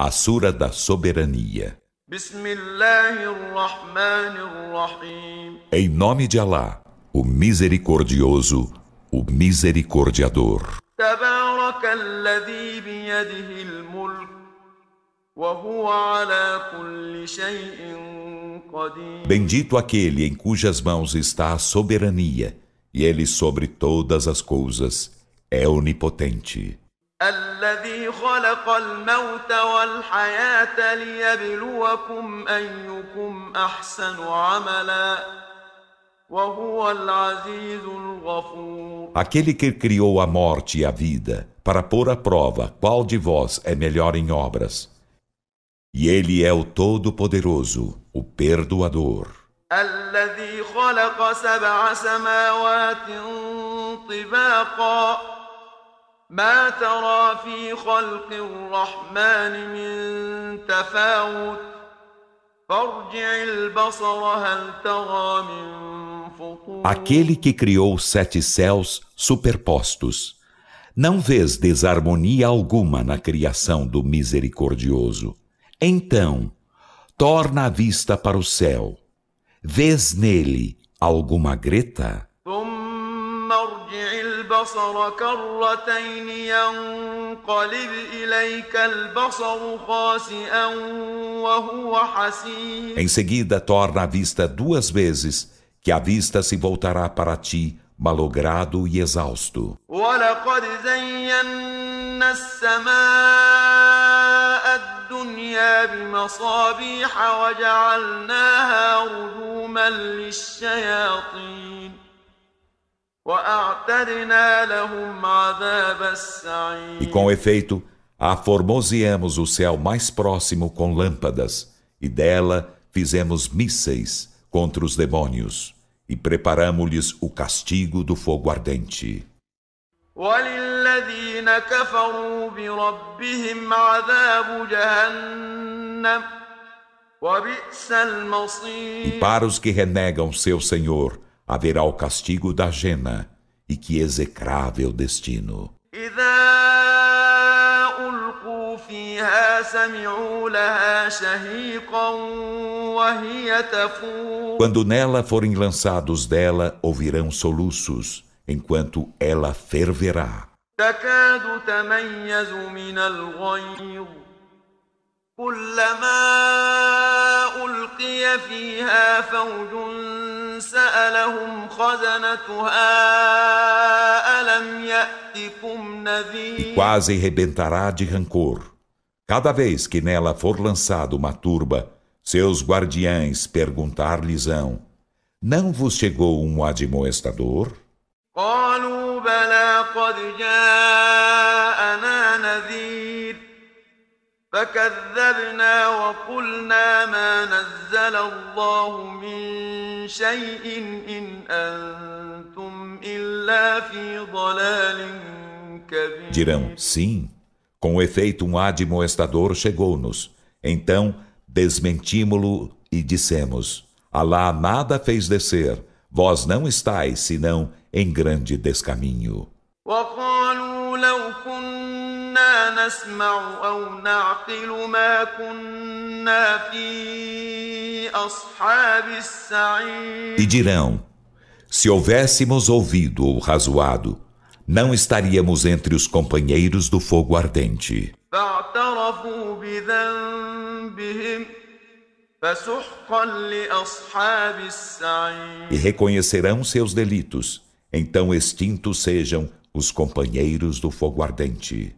A Sura da Soberania. Em nome de Alá, o Misericordioso, o Misericordiador. Bendito aquele em cujas mãos está a soberania, e ele sobre todas as coisas é onipotente. الذي خلق الموت والحياة ليبلوكم أيكم أحسن عملا وهو العزيز الغفور Aquele que criou a morte e a vida para pôr à prova qual de vós é melhor em obras. E ele é o Todo-Poderoso, o Perdoador. الذي خلق سبع سماوات طباقا ما ترى في خلق الرحمن من تفاوت فارجع البصر هل ترى من Aquele que criou sete céus superpostos não vês desarmonia alguma na criação do misericordioso. Então, torna a vista para o céu. Vês nele alguma greta? البصر كرتين ينقلب إليك البصر خاسئا وهو حسير Em seguida torna a vista duas vezes que a vista se voltará para ti malogrado e exausto. ولقد زينا السماء الدنيا بمصابيح وجعلناها رجوما للشياطين e com efeito, aformoseamos o céu mais próximo com lâmpadas, e dela fizemos mísseis contra os demônios, e preparamos-lhes o castigo do fogo ardente. E para os que renegam seu Senhor, haverá o castigo da Jena, e que execrável destino. Quando nela forem lançados dela, ouvirão soluços, enquanto ela ferverá. كلما ألقي فيها فوج سألهم خزنتها ألم يأتكم نذير E quase rebentará de rancor. Cada vez que nela for lançado uma turba, seus guardiães perguntar-lhes-ão, não vos chegou um admoestador? قالوا بلى قد جاءنا نذير فكذبنا وقلنا ما نزل الله من شيء إن أنتم إلا في ضلال كبير Dirão, sim, com efeito um admoestador chegou-nos. Então desmentimo-lo e dissemos, Alá nada fez descer, vós não estáis senão em grande descaminho. E dirão, se houvéssemos ouvido ou razoado, não estaríamos entre os companheiros do fogo ardente. e reconhecerão seus delitos, então extintos sejam os companheiros do fogo ardente.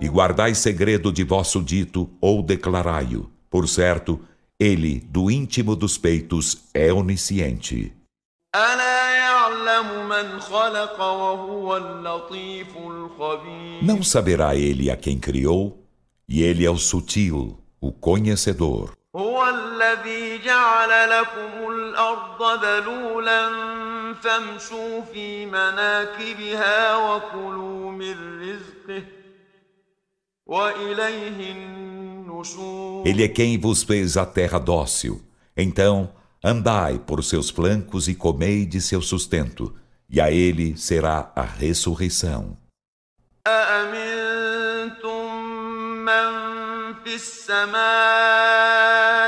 E guardai segredo de vosso dito ou declarai-o. Por certo, ele, do íntimo dos peitos, é onisciente. Não saberá ele a quem criou, e ele é o sutil, o conhecedor. هو الذي جعل لكم الأرض ذلولا فامشوا في مناكبها وكلوا من رزقه وإليه النشور Ele é quem vos fez a terra dócil. Então, andai por seus flancos e comei de seu sustento, e a ele será a ressurreição. أأمنتم من في السماء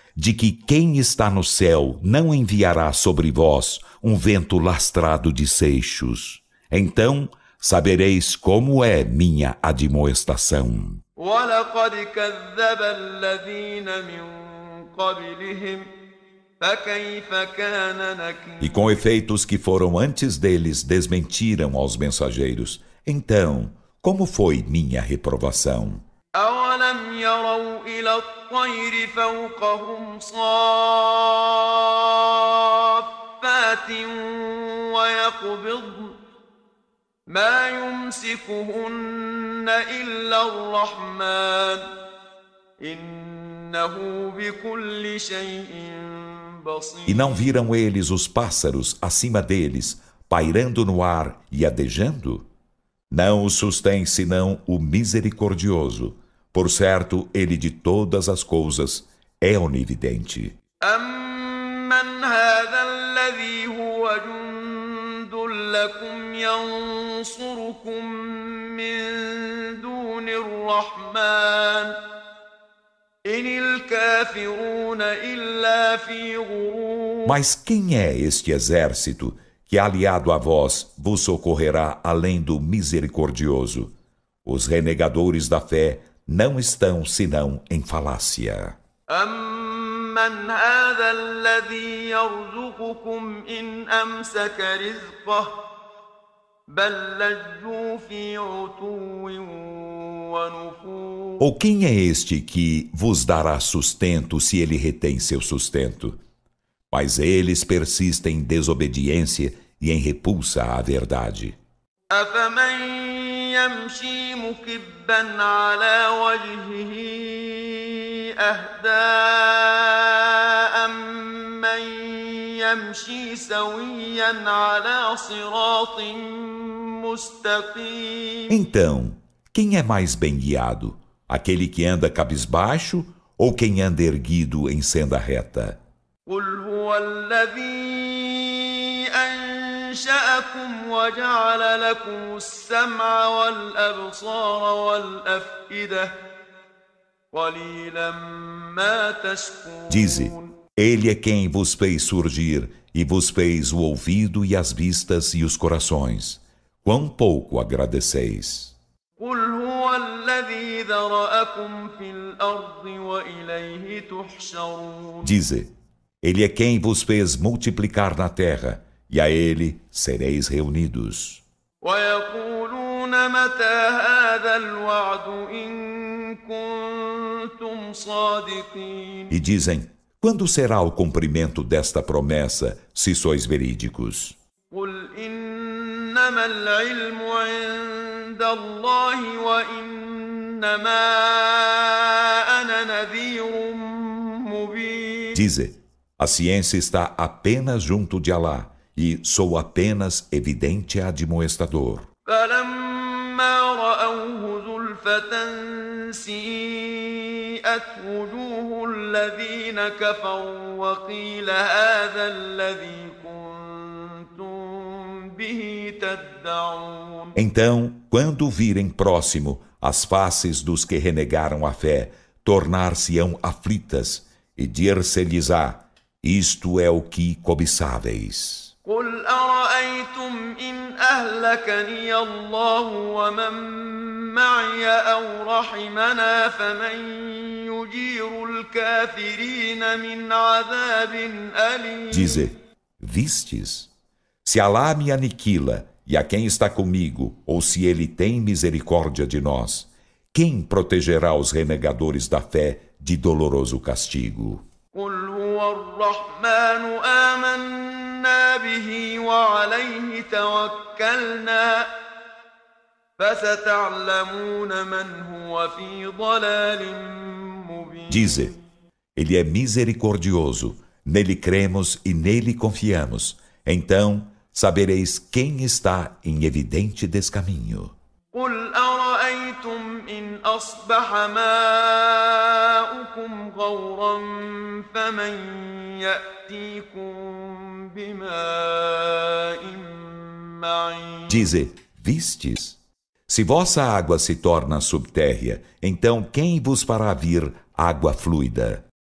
de que quem está no céu não enviará sobre vós um vento lastrado de seixos. Então sabereis como é minha admoestação. E com efeitos que foram antes deles desmentiram aos mensageiros. Então, como foi minha reprovação? يروا إلى الطير فوقهم صافات ويقبضن ما يمسكهن إلا الرحمن إنه بكل شيء بصير E não viram eles os pássaros acima deles, pairando no ar e adejando? Não os sustém senão o misericordioso. Por certo, ele de todas as coisas é onividente. Mas quem é este exército que, aliado a vós, vos socorrerá além do misericordioso? Os renegadores da fé não estão senão em falácia. Ou quem é este que vos dará sustento se ele retém seu sustento? Mas eles persistem em desobediência e em repulsa à verdade. أفمن يمشي مكبا على وجهه أهدى أمن يمشي سويا على صراط مستقيم Então, quem é mais bem guiado? Aquele que anda cabisbaixo ou quem anda erguido em senda reta? قل هو الذي أنشأكم وجعل لكم السمع والأبصار والأفئدة قليلا ما تشكرون Ele é quem vos fez surgir e vos fez o ouvido e as vistas e os corações. Quão pouco agradeceis. قل Dize, Ele é quem vos fez multiplicar na terra e a ele sereis reunidos. E dizem: Quando será o cumprimento desta promessa, se sois verídicos? Dize: A ciência está apenas junto de Alá e sou apenas evidente admoestador. Então, quando virem próximo as faces dos que renegaram a fé, tornar-se-ão aflitas e dir-se-lhes-á: Isto é o que cobiçáveis. قل أرأيتم إن أهلكني الله ومن معي أو رحمنا فمن يجير الكافرين من عذاب أليم Dize, vistes? Se Alá me aniquila e a quem está comigo, ou se ele tem misericórdia de nós, quem protegerá os renegadores da fé de doloroso castigo? قل هو الرحمن آمنا به وعليه توكلنا فستعلمون من هو في ضلال مبين Dize, ele é misericordioso, nele cremos e nele confiamos. Então, sabereis quem está em evidente descaminho. قل dizem Dize, vistes? Se vossa água se torna subtérrea, então quem vos fará vir água fluida?